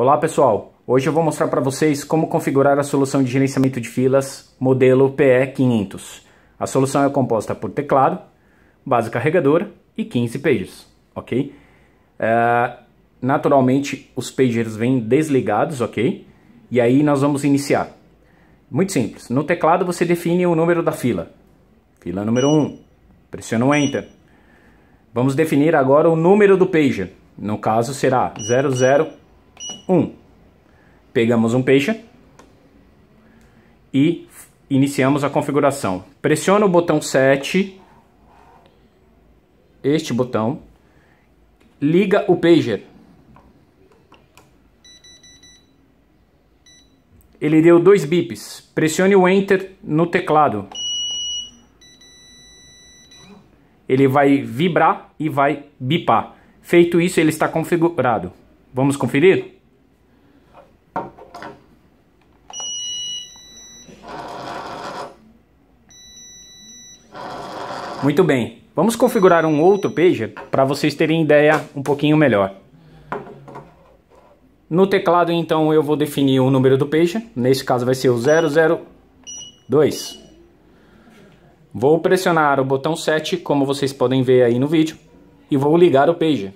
Olá pessoal, hoje eu vou mostrar para vocês como configurar a solução de gerenciamento de filas modelo PE500. A solução é composta por teclado, base carregadora e 15 pagers, ok? Uh, naturalmente os pagers vêm desligados, ok? E aí nós vamos iniciar. Muito simples, no teclado você define o número da fila. Fila número 1, pressiona o Enter. Vamos definir agora o número do pager, no caso será 00 1. Pegamos um peixe e iniciamos a configuração. Pressiona o botão 7, este botão, liga o pager. Ele deu dois bips. Pressione o Enter no teclado. Ele vai vibrar e vai bipar. Feito isso, ele está configurado. Vamos conferir? Muito bem, vamos configurar um outro pager para vocês terem ideia um pouquinho melhor. No teclado, então, eu vou definir o número do pager. Nesse caso vai ser o 002. Vou pressionar o botão 7, como vocês podem ver aí no vídeo, e vou ligar o pager.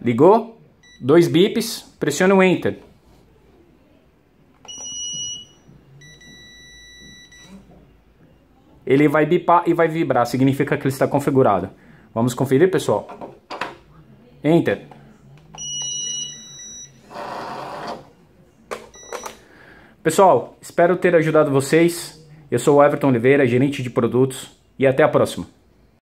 Ligou? Dois bips, pressione o Enter. Ele vai bipar e vai vibrar, significa que ele está configurado. Vamos conferir, pessoal. Enter. Pessoal, espero ter ajudado vocês. Eu sou o Everton Oliveira, gerente de produtos, e até a próxima.